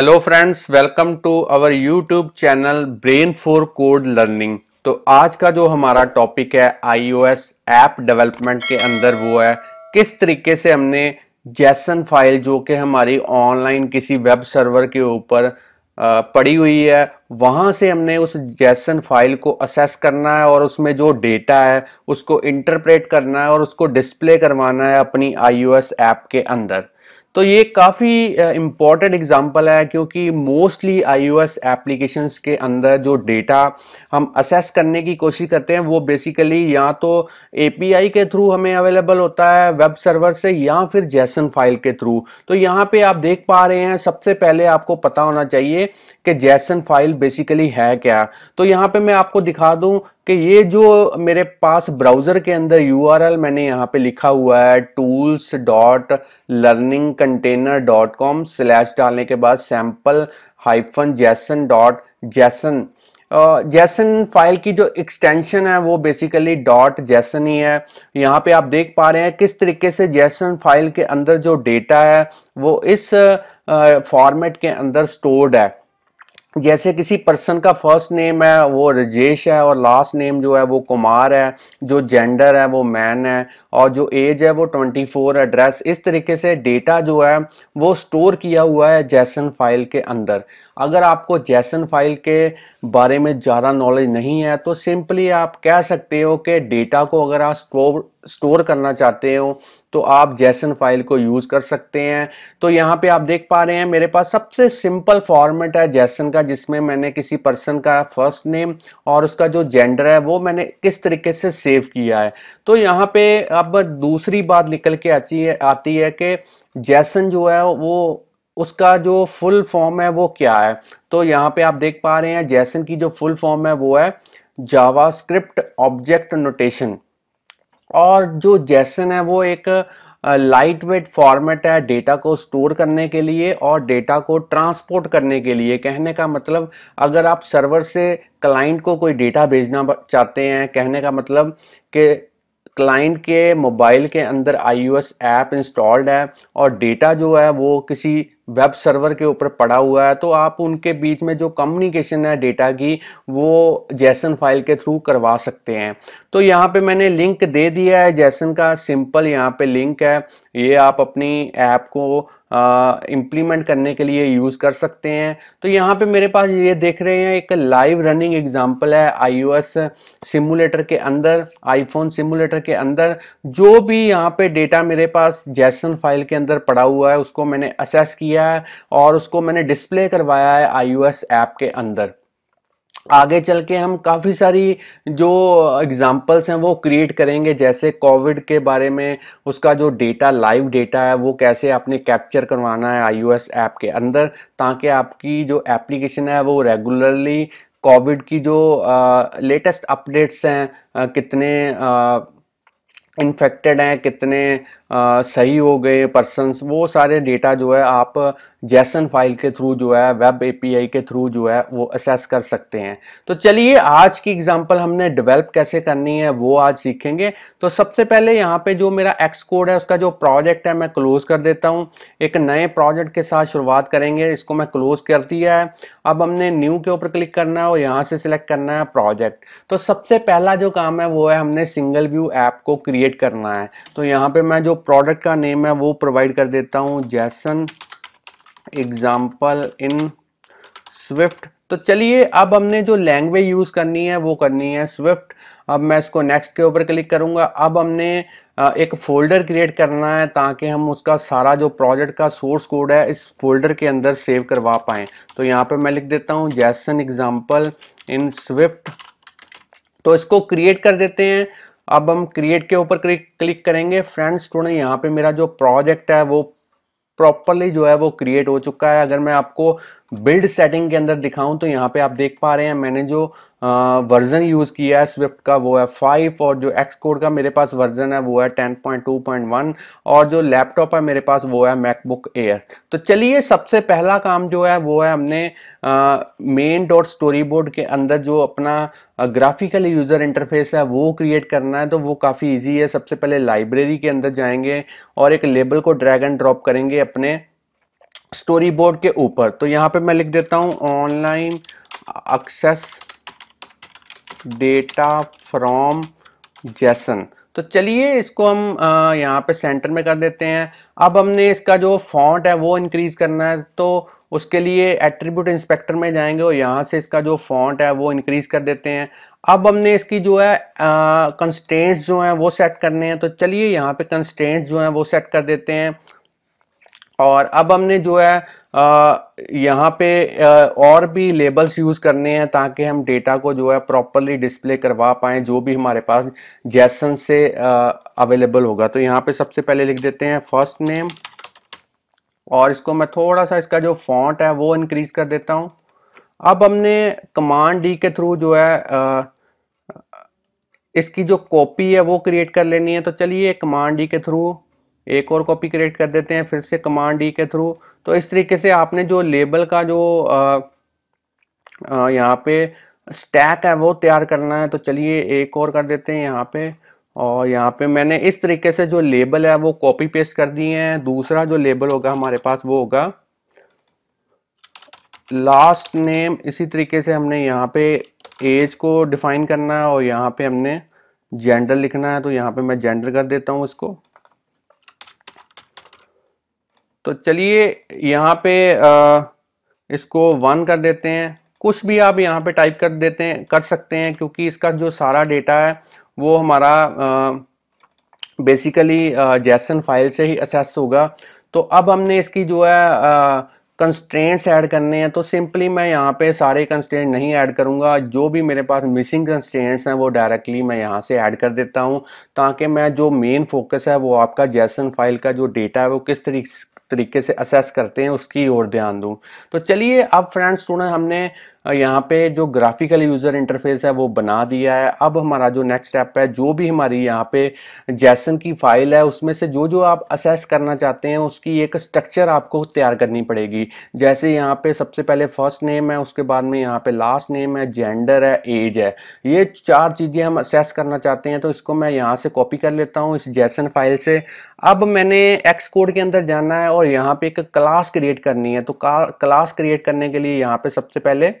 Hello friends welcome to our YouTube channel brain for code learning तो आज का जो हमारा टॉपिक है आईओएस ऐप डेवलपमेंट के अंदर वो है किस तरीके से हमने जैसन फाइल जो कि हमारी ऑनलाइन किसी वेब सर्वर के ऊपर पड़ी हुई है वहाँ से हमने उस जैसन फाइल को असेस करना है और उसमें जो डेटा है उसको इंटरप्रेट करना है और उसको डिस्प्ले करवाना है अपनी आईओएस ऐप के अंदर तो ये काफ़ी इम्पॉर्टेंट एग्जांपल है क्योंकि मोस्टली आईओएस एप्लीकेशंस के अंदर जो डेटा हम असेस करने की कोशिश करते हैं वो बेसिकली या तो एपीआई के थ्रू हमें अवेलेबल होता है वेब सर्वर से या फिर जैसन फाइल के थ्रू तो यहाँ पे आप देख पा रहे हैं सबसे पहले आपको पता होना चाहिए कि जैसन फाइल बेसिकली है क्या तो यहाँ पे मैं आपको दिखा दूँ कि ये जो मेरे पास ब्राउज़र के अंदर यू मैंने यहाँ पे लिखा हुआ है tools dot learning container dot com slash डालने के बाद सैम्पल हाइफन जैसन डॉट जैसन जैसन फाइल की जो एक्सटेंशन है वो बेसिकली डॉट जैसन ही है यहाँ पे आप देख पा रहे हैं किस तरीके से जैसन फाइल के अंदर जो डेटा है वो इस फॉर्मेट के अंदर स्टोर्ड है जैसे किसी पर्सन का फर्स्ट नेम है वो रजेश है और लास्ट नेम जो है वो कुमार है जो जेंडर है वो मैन है और जो एज है वो 24 एड्रेस इस तरीके से डेटा जो है वो स्टोर किया हुआ है जैसन फाइल के अंदर अगर आपको जैसन फाइल के बारे में ज़्यादा नॉलेज नहीं है तो सिंपली आप कह सकते हो कि डेटा को अगर आप स्टोर स्टोर करना चाहते हो तो आप जैसन फाइल को यूज़ कर सकते हैं तो यहाँ पे आप देख पा रहे हैं मेरे पास सबसे सिंपल फॉर्मेट है जैसन का जिसमें मैंने किसी पर्सन का फर्स्ट नेम और उसका जो जेंडर है वो मैंने किस तरीके से सेव किया है तो यहाँ पर अब दूसरी बात निकल के आती है आती है कि जैसन जो है वो उसका जो फुल फॉर्म है वो क्या है तो यहाँ पे आप देख पा रहे हैं जैसन की जो फुल फॉर्म है वो है जावास्क्रिप्ट ऑब्जेक्ट नोटेशन और जो जैसन है वो एक लाइट वेट फॉर्मेट है डेटा को स्टोर करने के लिए और डेटा को ट्रांसपोर्ट करने के लिए कहने का मतलब अगर आप सर्वर से क्लाइंट को कोई डेटा भेजना चाहते हैं कहने का मतलब कि क्लाइंट के मोबाइल के अंदर आईओएस ऐप इंस्टॉल्ड है और डेटा जो है वो किसी वेब सर्वर के ऊपर पड़ा हुआ है तो आप उनके बीच में जो कम्युनिकेशन है डेटा की वो जैसन फाइल के थ्रू करवा सकते हैं तो यहाँ पे मैंने लिंक दे दिया है जैसन का सिंपल यहाँ पे लिंक है ये आप अपनी ऐप को इम्प्लीमेंट करने के लिए यूज़ कर सकते हैं तो यहाँ पे मेरे पास ये देख रहे हैं एक लाइव रनिंग एग्जांपल है आईओएस सिमुलेटर के अंदर आईफोन सिमुलेटर के अंदर जो भी यहाँ पे डेटा मेरे पास जैसन फाइल के अंदर पड़ा हुआ है उसको मैंने असेस किया किया है और उसको मैंने डिस्प्ले करवाया है आई ऐप के अंदर आगे चल के हम काफ़ी सारी जो एग्जांपल्स हैं वो क्रिएट करेंगे जैसे कोविड के बारे में उसका जो डेटा लाइव डेटा है वो कैसे आपने कैप्चर करवाना है आईओएस ऐप के अंदर ताकि आपकी जो एप्लीकेशन है वो रेगुलरली कोविड की जो लेटेस्ट अपडेट्स हैं कितने इन्फेक्टेड हैं कितने आ, सही हो गए पर्सनस वो सारे डेटा जो है आप जैसन फाइल के थ्रू जो है वेब एपीआई के थ्रू जो है वो असेस कर सकते हैं तो चलिए आज की एग्जांपल हमने डेवलप कैसे करनी है वो आज सीखेंगे तो सबसे पहले यहाँ पे जो मेरा एक्स कोड है उसका जो प्रोजेक्ट है मैं क्लोज कर देता हूँ एक नए प्रोजेक्ट के साथ शुरुआत करेंगे इसको मैं क्लोज कर दिया है अब हमने न्यू के ऊपर क्लिक करना है और यहाँ से सिलेक्ट करना है प्रोजेक्ट तो सबसे पहला जो काम है वो है हमने सिंगल व्यू ऐप को क्रिएट करना है तो यहाँ पर मैं जो प्रोडक्ट का नेम है वो प्रोवाइड कर देता हूँ जैसन एग्जाम्पल इन स्विफ्ट तो चलिए अब हमने जो लैंग्वेज यूज़ करनी है वो करनी है स्विफ्ट अब मैं इसको नेक्स्ट के ऊपर क्लिक करूँगा अब हमने एक फ़ोल्डर क्रिएट करना है ताकि हम उसका सारा जो प्रोजेक्ट का सोर्स कोड है इस फोल्डर के अंदर सेव करवा पाएँ तो यहाँ पे मैं लिख देता हूँ जैसन एग्जाम्पल इन स्विफ्ट तो इसको क्रिएट कर देते हैं अब हम क्रिएट के ऊपर क्लिक करेंगे फ्रेंड्स स्टूडेंट यहाँ पे मेरा जो प्रोजेक्ट है वो प्रॉपरली जो है वो क्रिएट हो चुका है अगर मैं आपको बिल्ड सेटिंग के अंदर दिखाऊं तो यहाँ पे आप देख पा रहे हैं मैंने जो वर्जन यूज़ किया है स्विफ्ट का वो है फाइव और जो एक्स कोड का मेरे पास वर्जन है वो है ten point point two one और जो लैपटॉप है मेरे पास वो है मैकबुक एयर तो चलिए सबसे पहला काम जो है वो है हमने मेन डॉट स्टोरी बोर्ड के अंदर जो अपना ग्राफिकल यूज़र इंटरफेस है वो क्रिएट करना है तो वो काफ़ी ईजी है सबसे पहले लाइब्रेरी के अंदर जाएंगे और एक लेबल को ड्रैग एंड ड्रॉप करेंगे अपने स्टोरी बोर्ड के ऊपर तो यहाँ पे मैं लिख देता हूँ ऑनलाइन एक्सेस डेटा फ्रॉम जैसन तो चलिए इसको हम यहाँ पे सेंटर में कर देते हैं अब हमने इसका जो फॉन्ट है वो इंक्रीज़ करना है तो उसके लिए एट्रीब्यूट इंस्पेक्टर में जाएंगे और यहाँ से इसका जो फॉन्ट है वो इंक्रीज़ कर देते हैं अब हमने इसकी जो है कंस्टेंट्स जो हैं वो सेट करने हैं तो चलिए यहाँ पे कंस्टेंट्स जो हैं वो सेट कर देते हैं और अब हमने जो है यहाँ पे आ, और भी लेबल्स यूज़ करने हैं ताकि हम डेटा को जो है प्रॉपरली डिस्प्ले करवा पाएँ जो भी हमारे पास जैसन से अवेलेबल होगा तो यहाँ पे सबसे पहले लिख देते हैं फर्स्ट नेम और इसको मैं थोड़ा सा इसका जो फॉन्ट है वो इंक्रीज कर देता हूँ अब हमने कमांड डी के थ्रू जो है आ, इसकी जो कॉपी है वो क्रिएट कर लेनी है तो चलिए कमांड डी के थ्रू एक और कॉपी क्रिएट कर देते हैं फिर से कमांड ई e के थ्रू तो इस तरीके से आपने जो लेबल का जो यहाँ पे स्टैक है वो तैयार करना है तो चलिए एक और कर देते हैं यहाँ पे और यहाँ पे मैंने इस तरीके से जो लेबल है वो कॉपी पेस्ट कर दिए हैं दूसरा जो लेबल होगा हमारे पास वो होगा लास्ट नेम इसी तरीके से हमने यहाँ पे एज को डिफाइन करना है और यहाँ पे हमने जेंडर लिखना है तो यहाँ पे मैं जेंडर कर देता हूँ इसको तो चलिए यहाँ पे आ, इसको वन कर देते हैं कुछ भी आप यहाँ पे टाइप कर देते हैं कर सकते हैं क्योंकि इसका जो सारा डेटा है वो हमारा बेसिकली जैसन फाइल से ही असेस होगा तो अब हमने इसकी जो है कंस्ट्रेंट्स ऐड करने हैं तो सिंपली मैं यहाँ पे सारे कंस्ट्रेंट नहीं ऐड करूँगा जो भी मेरे पास मिसिंग कंस्ट्रेंट्स हैं वो डायरेक्टली मैं यहाँ से ऐड कर देता हूँ ताकि मैं जो मेन फोकस है वो आपका जैसन फाइल का जो डेटा है वो किस तरीके तरीके से असेस करते हैं उसकी ओर ध्यान दूँ तो चलिए अब फ्रेंड्स सुना हमने यहाँ पे जो ग्राफिकल यूज़र इंटरफेस है वो बना दिया है अब हमारा जो नेक्स्ट स्टेप है जो भी हमारी यहाँ पे जैसन की फाइल है उसमें से जो जो आप असेस करना चाहते हैं उसकी एक स्ट्रक्चर आपको तैयार करनी पड़ेगी जैसे यहाँ पे सबसे पहले फर्स्ट नेम है उसके बाद में यहाँ पे लास्ट नेम है जेंडर है एज है ये चार चीज़ें हम असेस करना चाहते हैं तो इसको मैं यहाँ से कॉपी कर लेता हूँ इस जैसन फाइल से अब मैंने एक्स कोड के अंदर जाना है और यहाँ पे एक क्लास क्रिएट करनी है तो क्लास क्रिएट करने के लिए यहाँ पे सबसे पहले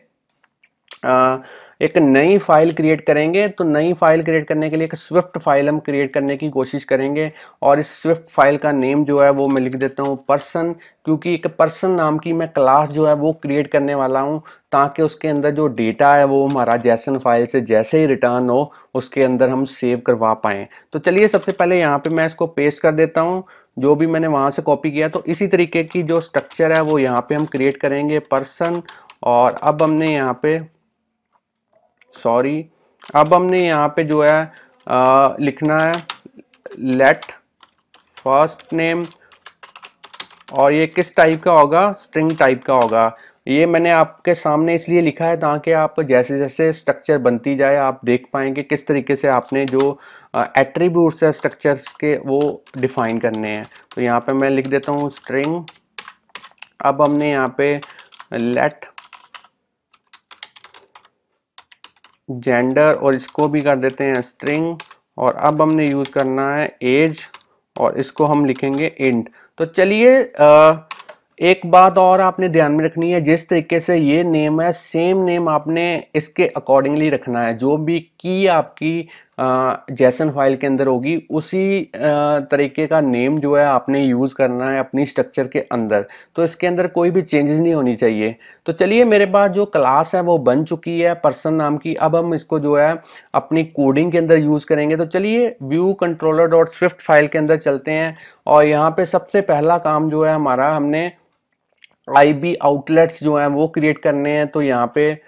एक नई फाइल क्रिएट करेंगे तो नई फाइल क्रिएट करने के लिए एक स्विफ्ट फाइल हम क्रिएट करने की कोशिश करेंगे और इस स्विफ्ट फाइल का नेम जो है वो मैं लिख देता हूँ पर्सन क्योंकि एक पर्सन नाम की मैं क्लास जो है वो क्रिएट करने वाला हूँ ताकि उसके अंदर जो डेटा है वो हमारा जैसन फाइल से जैसे ही रिटर्न हो उसके अंदर हम सेव करवा पाएँ तो चलिए सबसे पहले यहाँ पर मैं इसको पेस्ट कर देता हूँ जो भी मैंने वहाँ से कॉपी किया तो इसी तरीके की जो स्ट्रक्चर है वो यहाँ पर हम क्रिएट करेंगे पर्सन और अब हमने यहाँ पर सॉरी अब हमने यहाँ पे जो है आ, लिखना है लेट फर्स्ट नेम और ये किस टाइप का होगा स्ट्रिंग टाइप का होगा ये मैंने आपके सामने इसलिए लिखा है ताकि आप जैसे जैसे स्ट्रक्चर बनती जाए आप देख पाएंगे किस तरीके से आपने जो एट्रीब्यूट्स है स्ट्रक्चर्स के वो डिफाइन करने हैं तो यहाँ पे मैं लिख देता हूँ स्ट्रिंग अब हमने यहाँ पे लेट जेंडर और इसको भी कर देते हैं स्ट्रिंग और अब हमने यूज़ करना है एज और इसको हम लिखेंगे इंट तो चलिए एक बात और आपने ध्यान में रखनी है जिस तरीके से ये नेम है सेम नेम आपने इसके अकॉर्डिंगली रखना है जो भी की आपकी जैसन फाइल के अंदर होगी उसी तरीके का नेम जो है आपने यूज़ करना है अपनी स्ट्रक्चर के अंदर तो इसके अंदर कोई भी चेंजेस नहीं होनी चाहिए तो चलिए मेरे पास जो क्लास है वो बन चुकी है पर्सन नाम की अब हम इसको जो है अपनी कोडिंग के अंदर यूज़ करेंगे तो चलिए view controller dot swift file के अंदर चलते हैं और यहाँ पर सबसे पहला काम जो है हमारा हमने आई बी आउटलेट्स जो हैं वो क्रिएट करने हैं तो यहाँ पर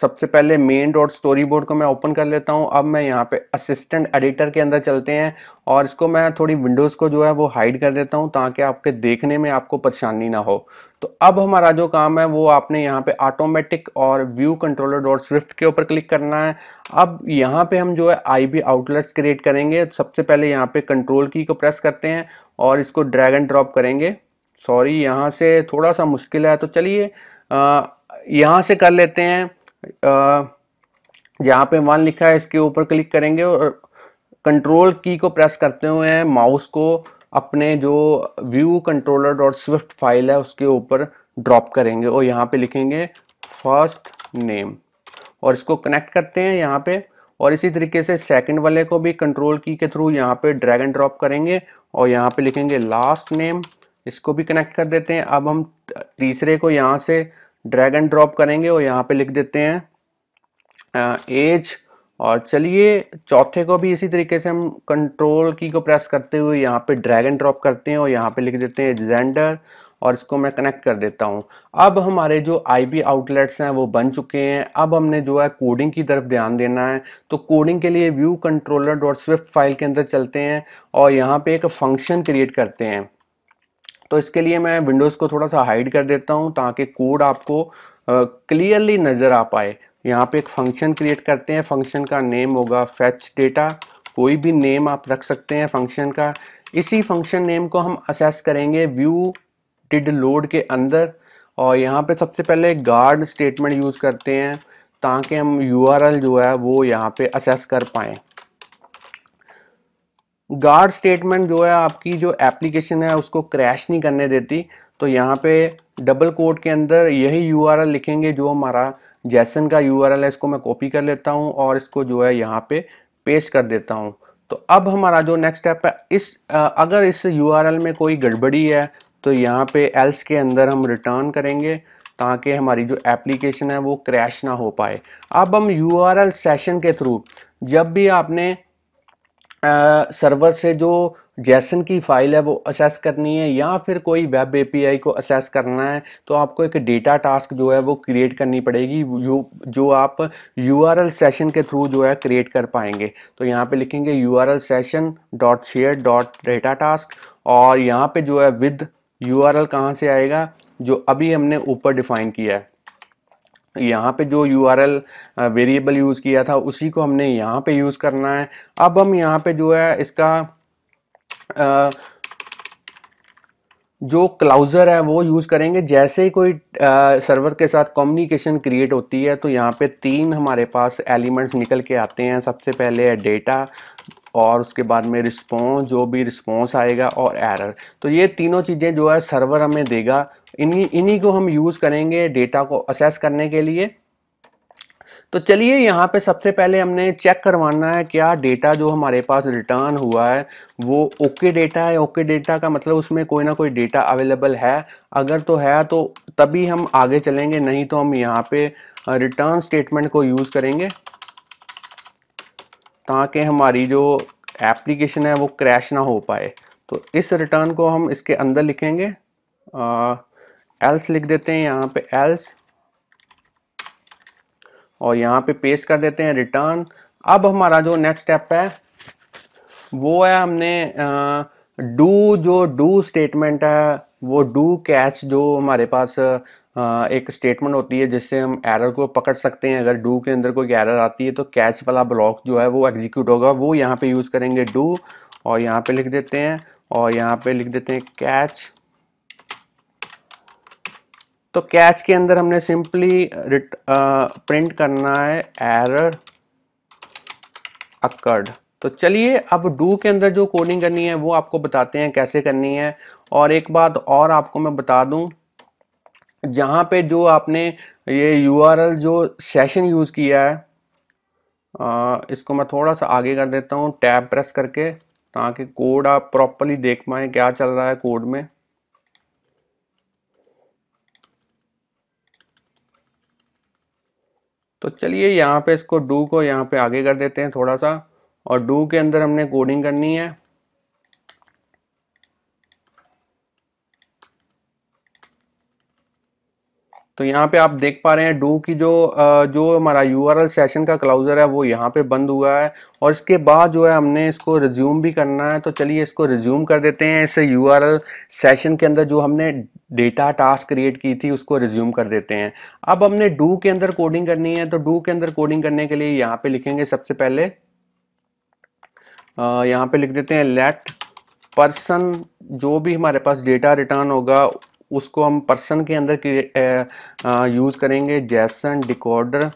सबसे पहले मेन डॉट स्टोरी बोर्ड को मैं ओपन कर लेता हूँ अब मैं यहाँ पे असिस्टेंट एडिटर के अंदर चलते हैं और इसको मैं थोड़ी विंडोज़ को जो है वो हाइड कर देता हूँ ताकि आपके देखने में आपको परेशानी ना हो तो अब हमारा जो काम है वो आपने यहाँ पे ऑटोमेटिक और व्यू कंट्रोलर डॉट स्विफ्ट के ऊपर क्लिक करना है अब यहाँ पर हम जो है आई बी आउटलेट्स क्रिएट करेंगे सबसे पहले यहाँ पर कंट्रोल की को प्रेस करते हैं और इसको ड्रैग एंड ड्रॉप करेंगे सॉरी यहाँ से थोड़ा सा मुश्किल है तो चलिए यहाँ से कर लेते हैं जहाँ पे वन लिखा है इसके ऊपर क्लिक करेंगे और कंट्रोल की को प्रेस करते हुए माउस को अपने जो view controller dot swift file है उसके ऊपर ड्रॉप करेंगे और यहाँ पे लिखेंगे फर्स्ट नेम और इसको कनेक्ट करते हैं यहाँ पे और इसी तरीके से सेकंड वाले को भी कंट्रोल की के थ्रू यहाँ पे ड्रैग एंड ड्रॉप करेंगे और यहाँ पे लिखेंगे लास्ट नेम इसको भी कनेक्ट कर देते हैं अब हम तीसरे को यहाँ से ड्रैग एंड ड्रॉप करेंगे और यहाँ पे लिख देते हैं एज और चलिए चौथे को भी इसी तरीके से हम कंट्रोल की को प्रेस करते हुए यहाँ पे ड्रैग एंड ड्रॉप करते हैं और यहाँ पे लिख देते हैं एजेंडर और इसको मैं कनेक्ट कर देता हूँ अब हमारे जो आईपी आउटलेट्स हैं वो बन चुके हैं अब हमने जो है कोडिंग की तरफ ध्यान देना है तो कोडिंग के लिए view controller dot swift file के अंदर चलते हैं और यहाँ पे एक फंक्शन क्रिएट करते हैं तो इसके लिए मैं विंडोज़ को थोड़ा सा हाइड कर देता हूँ ताकि कोड आपको क्लियरली नज़र आ पाए यहाँ पे एक फंक्शन क्रिएट करते हैं फंक्शन का नेम होगा फैच डेटा कोई भी नेम आप रख सकते हैं फंक्शन का इसी फंक्शन नेम को हम असेस करेंगे व्यू डिड लोड के अंदर और यहाँ पे सबसे पहले गार्ड स्टेटमेंट यूज़ करते हैं ताकि हम यू जो है वो यहाँ पे असेस कर पाएँ गार्ड स्टेटमेंट जो है आपकी जो एप्लीकेशन है उसको क्रैश नहीं करने देती तो यहाँ पे डबल कोड के अंदर यही यू लिखेंगे जो हमारा जैसन का यू है इसको मैं कॉपी कर लेता हूँ और इसको जो है यहाँ पे पेश कर देता हूँ तो अब हमारा जो नेक्स्ट स्टेप है इस अगर इस यू में कोई गड़बड़ी है तो यहाँ पे एल्स के अंदर हम रिटर्न करेंगे ताकि हमारी जो एप्लीकेशन है वो क्रैश ना हो पाए अब हम यू सेशन के थ्रू जब भी आपने सर्वर से जो जैसन की फाइल है वो असेस करनी है या फिर कोई वेब एपीआई को असेस करना है तो आपको एक डेटा टास्क जो है वो क्रिएट करनी पड़ेगी यू जो आप यूआरएल सेशन के थ्रू जो है क्रिएट कर पाएंगे तो यहाँ पे लिखेंगे URL session dot shared dot data task और यहाँ पे जो है विद यूआरएल कहाँ से आएगा जो अभी हमने ऊपर डिफाइन किया है यहाँ पे जो U R L variable use किया था उसी को हमने यहाँ पे यूज़ करना है अब हम यहाँ पे जो है इसका आ, जो क्लाउज़र है वो यूज़ करेंगे जैसे ही कोई आ, सर्वर के साथ कम्युनिकेशन क्रिएट होती है तो यहाँ पे तीन हमारे पास एलिमेंट्स निकल के आते हैं सबसे पहले है डेटा और उसके बाद में रिस्पॉन्स जो भी रिस्पॉन्स आएगा और एरर तो ये तीनों चीज़ें जो है सर्वर हमें देगा इन्हीं इन्हीं को हम यूज़ करेंगे डेटा को असेस करने के लिए तो चलिए यहाँ पे सबसे पहले हमने चेक करवाना है क्या डेटा जो हमारे पास रिटर्न हुआ है वो ओके okay डेटा है ओके okay डेटा का मतलब उसमें कोई ना कोई डेटा अवेलेबल है अगर तो है तो तभी हम आगे चलेंगे नहीं तो हम यहाँ पे रिटर्न स्टेटमेंट को यूज़ करेंगे ताकि हमारी जो एप्लीकेशन है वो क्रैश ना हो पाए तो इस रिटर्न को हम इसके अंदर लिखेंगे एल्स लिख देते हैं यहाँ पे एल्स और यहाँ पे पेस्ट कर देते हैं रिटर्न अब हमारा जो नेक्स्ट स्टेप है वो है हमने डू जो डू स्टेटमेंट है वो डू कैच जो हमारे पास एक स्टेटमेंट होती है जिससे हम एरर को पकड़ सकते हैं अगर डू के अंदर कोई एरर आती है तो कैच वाला ब्लॉक जो है वो एग्जीक्यूट होगा वो यहाँ पे यूज़ करेंगे डू और यहाँ पे लिख देते हैं और यहाँ पे लिख देते हैं कैच तो कैच के अंदर हमने सिंपली प्रिंट करना है एरर अकर्ड तो चलिए अब डू के अंदर जो कोडिंग करनी है वो आपको बताते हैं कैसे करनी है और एक बात और आपको मैं बता दूं जहाँ पे जो आपने ये यू जो सेशन यूज़ किया है आ, इसको मैं थोड़ा सा आगे कर देता हूँ टैब प्रेस करके ताकि कोड आप प्रॉपरली देख पाए क्या चल रहा है कोड में तो चलिए यहाँ पे इसको डू को यहाँ पे आगे कर देते हैं थोड़ा सा और डू के अंदर हमने कोडिंग करनी है तो यहाँ पे आप देख पा रहे हैं डू की जो जो हमारा यू सेशन का क्लाउज़र है वो यहाँ पे बंद हुआ है और इसके बाद जो है हमने इसको रिज्यूम भी करना है तो चलिए इसको रिज्यूम कर देते हैं इस यू सेशन के अंदर जो हमने डेटा टास्क क्रिएट की थी उसको रिज्यूम कर देते हैं अब हमने डू के अंदर कोडिंग करनी है तो डू के अंदर कोडिंग करने के लिए यहाँ पर लिखेंगे सबसे पहले यहाँ पर लिख देते हैं लेट पर्सन जो भी हमारे पास डेटा रिटर्न होगा उसको हम पर्सन के अंदर यूज़ करेंगे जैसन डिकोडर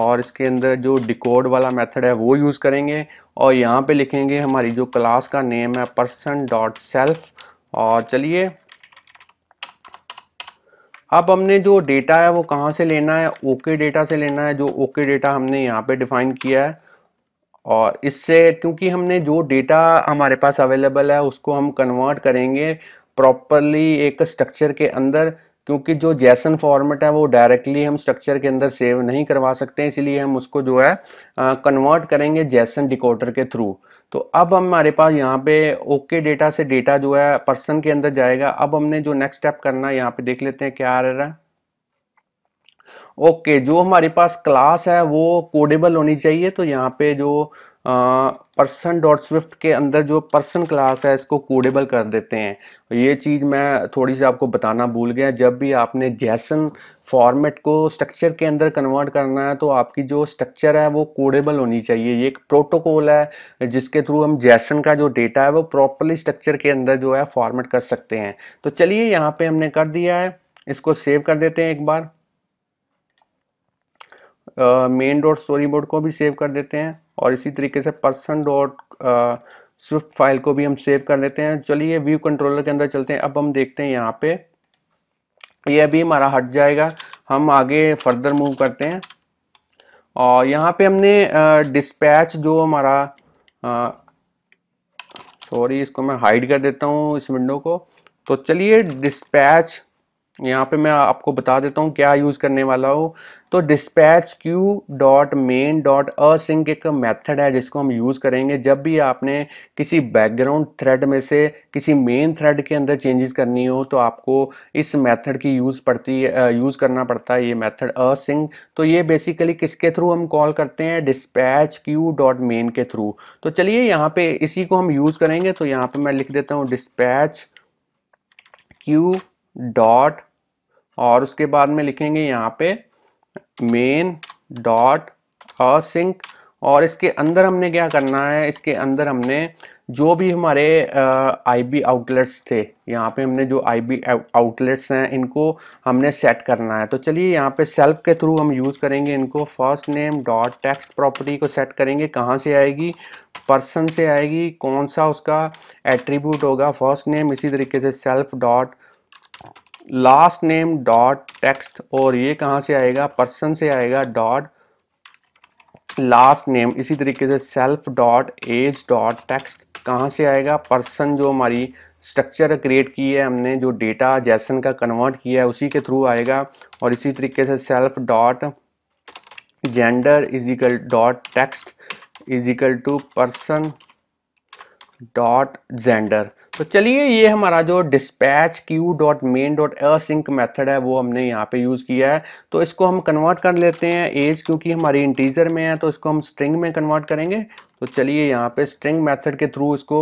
और इसके अंदर जो डिकोड वाला मेथड है वो यूज़ करेंगे और यहाँ पे लिखेंगे हमारी जो क्लास का नेम है पर्सन डॉट सेल्फ और चलिए अब हमने जो डेटा है वो कहाँ से लेना है ओके okay डेटा से लेना है जो ओके okay डेटा हमने यहाँ पे डिफाइन किया है और इससे क्योंकि हमने जो डेटा हमारे पास अवेलेबल है उसको हम कन्वर्ट करेंगे प्रॉपरली एक स्ट्रक्चर के अंदर क्योंकि जो जैसन फॉर्मेट है वो डायरेक्टली हम स्ट्रक्चर के अंदर सेव नहीं करवा सकते इसलिए हम उसको जो है कन्वर्ट करेंगे जैसन डिकोडर के थ्रू तो अब हमारे पास यहाँ पे ओके okay डेटा से डेटा जो है पर्सन के अंदर जाएगा अब हमने जो नेक्स्ट स्टेप करना है यहाँ पे देख लेते हैं क्या आ रहा है ओके okay, जो हमारे पास क्लास है वो कोडेबल होनी चाहिए तो यहाँ पे जो पर्सन डॉट स्विफ्ट के अंदर जो पर्सन क्लास है इसको कोडेबल कर देते हैं ये चीज़ मैं थोड़ी सी आपको बताना भूल गया जब भी आपने जैसन फॉर्मेट को स्ट्रक्चर के अंदर कन्वर्ट करना है तो आपकी जो स्ट्रक्चर है वो कोडेबल होनी चाहिए ये एक प्रोटोकॉल है जिसके थ्रू हम जैसन का जो डेटा है वो प्रॉपरली स्ट्रक्चर के अंदर जो है फॉर्मेट कर सकते हैं तो चलिए यहाँ पर हमने कर दिया है इसको सेव कर देते हैं एक बार मेन डॉट स्टोरी बोर्ड को भी सेव कर देते हैं और इसी तरीके से पर्सन डॉट स्विफ्ट फाइल को भी हम सेव कर देते हैं चलिए व्यू कंट्रोलर के अंदर चलते हैं अब हम देखते हैं यहाँ पे ये अभी हमारा हट जाएगा हम आगे फर्दर मूव करते हैं और यहाँ पे हमने डिस्पैच जो हमारा सॉरी इसको मैं हाइड कर देता हूँ इस विंडो को तो चलिए डिस्पैच यहाँ पे मैं आपको बता देता हूँ क्या यूज़ करने वाला हो तो dispatch queue dot main dot async एक मेथड है जिसको हम यूज़ करेंगे जब भी आपने किसी बैकग्राउंड थ्रेड में से किसी मेन थ्रेड के अंदर चेंजेस करनी हो तो आपको इस मेथड की यूज़ पड़ती है यूज़ करना पड़ता है ये मेथड असिंक तो ये बेसिकली किसके थ्रू हम कॉल करते हैं डिस्पैच क्यू डॉट मेन के थ्रू तो चलिए यहाँ पर इसी को हम यूज़ करेंगे तो यहाँ पर मैं लिख देता हूँ डिस्पैच क्यू डॉट और उसके बाद में लिखेंगे यहाँ पे मेन डॉट असिंक और इसके अंदर हमने क्या करना है इसके अंदर हमने जो भी हमारे आई बी आउटलेट्स थे यहाँ पे हमने जो आई बी आउटलेट्स हैं इनको हमने सेट करना है तो चलिए यहाँ पे सेल्फ के थ्रू हम यूज़ करेंगे इनको first name dot text property को सेट करेंगे कहाँ से आएगी पर्सन से आएगी कौन सा उसका एट्रीब्यूट होगा फर्स्ट नेम इसी तरीके से self dot last name dot text और ये कहाँ से आएगा पर्सन से आएगा डॉट लास्ट नेम इसी तरीके से self dot age dot text कहाँ से आएगा पर्सन जो हमारी स्ट्रक्चर क्रिएट की है हमने जो डेटा जैसन का कन्वर्ट किया है उसी के थ्रू आएगा और इसी तरीके से self dot gender equal dot text equal to person dot gender तो चलिए ये हमारा जो dispatch queue dot main dot async method है वो हमने यहाँ पे यूज़ किया है तो इसको हम कन्वर्ट कर लेते हैं एज क्योंकि हमारी इंटीजर में है तो इसको हम स्ट्रिंग में कन्वर्ट करेंगे तो चलिए यहाँ पे स्ट्रिंग मेथड के थ्रू इसको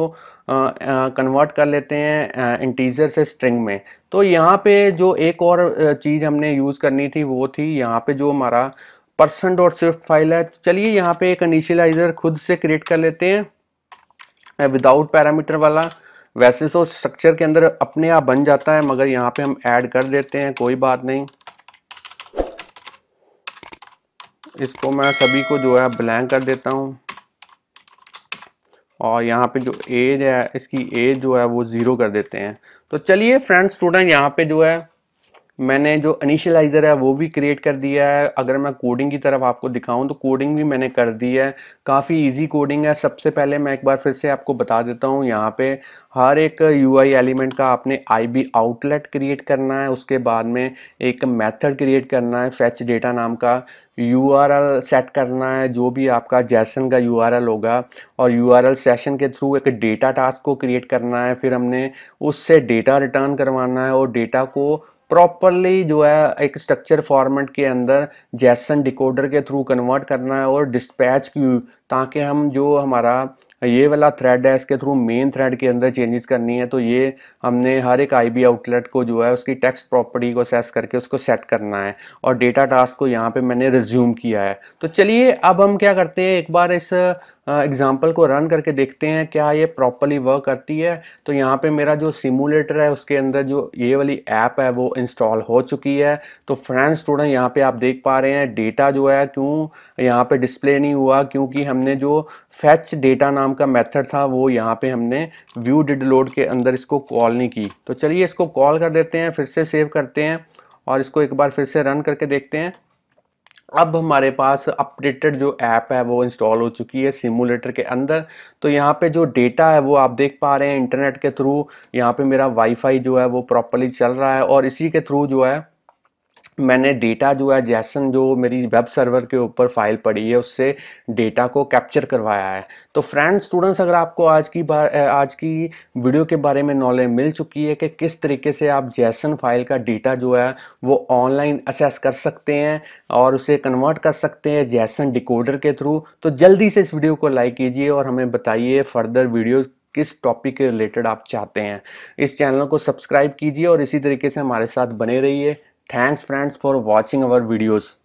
कन्वर्ट कर लेते हैं इंटीजर से स्ट्रिंग में तो यहाँ पे जो एक और चीज़ हमने यूज़ करनी थी वो थी यहाँ पे जो हमारा पर्सन डॉट स्विफ्ट फाइल है तो चलिए यहाँ पे एक इनिशियलाइज़र खुद से क्रिएट कर लेते हैं विदाउट पैरामीटर वाला वैसे तो स्ट्रक्चर के अंदर अपने आप बन जाता है मगर यहाँ पे हम ऐड कर देते हैं कोई बात नहीं इसको मैं सभी को जो है ब्लैंक कर देता हूँ और यहाँ पे जो एज है इसकी एज जो है वो ज़ीरो कर देते हैं तो चलिए फ्रेंड्स स्टूडेंट यहाँ पे जो है मैंने जो इनिशियलाइज़र है वो भी क्रिएट कर दिया है अगर मैं कोडिंग की तरफ आपको दिखाऊं तो कोडिंग भी मैंने कर दी है काफ़ी इजी कोडिंग है सबसे पहले मैं एक बार फिर से आपको बता देता हूँ यहाँ पे हर एक यूआई एलिमेंट का आपने आईबी आउटलेट क्रिएट करना है उसके बाद में एक मेथड क्रिएट करना है फैच डेटा नाम का यू सेट करना है जो भी आपका जैसन का यू होगा और यू सेशन के थ्रू एक डेटा टास्क को क्रिएट करना है फिर हमने उससे डेटा रिटर्न करवाना है और डेटा को प्रॉपरली जो है एक स्ट्रक्चर फॉर्मेट के अंदर जैसन डिकोडर के थ्रू कन्वर्ट करना है और डिस्पैच की ताकि हम जो हमारा ये वाला थ्रेड है इसके थ्रू मेन थ्रेड के अंदर चेंजेस करनी है तो ये हमने हर एक आईबी आउटलेट को जो है उसकी टेक्स्ट प्रॉपर्टी को सेस करके उसको सेट करना है और डेटा टास्क को यहाँ पे मैंने रिज्यूम किया है तो चलिए अब हम क्या करते हैं एक बार इस एग्ज़ाम्पल को रन करके देखते हैं क्या ये प्रॉपरली वर्क करती है तो यहाँ पे मेरा जो सिमुलेटर है उसके अंदर जो ये वाली ऐप है वो इंस्टॉल हो चुकी है तो फ्रेंड्स स्टूडेंट यहाँ पे आप देख पा रहे हैं डेटा जो है क्यों यहाँ पे डिस्प्ले नहीं हुआ क्योंकि हमने जो फैच डेटा नाम का मेथड था वो यहाँ पे हमने व्यू डिड लोड के अंदर इसको कॉल नहीं की तो चलिए इसको कॉल कर देते हैं फिर से सेव करते हैं और इसको एक बार फिर से रन करके देखते हैं अब हमारे पास अपडेटेड जो ऐप है वो इंस्टॉल हो चुकी है सिमुलेटर के अंदर तो यहाँ पे जो डेटा है वो आप देख पा रहे हैं इंटरनेट के थ्रू यहाँ पे मेरा वाईफाई जो है वो प्रॉपरली चल रहा है और इसी के थ्रू जो है मैंने डेटा जो है जैसन जो मेरी वेब सर्वर के ऊपर फाइल पड़ी है उससे डेटा को कैप्चर करवाया है तो फ्रेंड्स स्टूडेंट्स अगर आपको आज की बार आज की वीडियो के बारे में नॉलेज मिल चुकी है कि किस तरीके से आप जैसन फाइल का डेटा जो है वो ऑनलाइन असेस कर सकते हैं और उसे कन्वर्ट कर सकते हैं जैसन डिकोडर के थ्रू तो जल्दी से इस वीडियो को लाइक कीजिए और हमें बताइए फर्दर वीडियोज़ किस टॉपिक के रिलेटेड आप चाहते हैं इस चैनल को सब्सक्राइब कीजिए और इसी तरीके से हमारे साथ बने रहिए Thanks friends for watching our videos.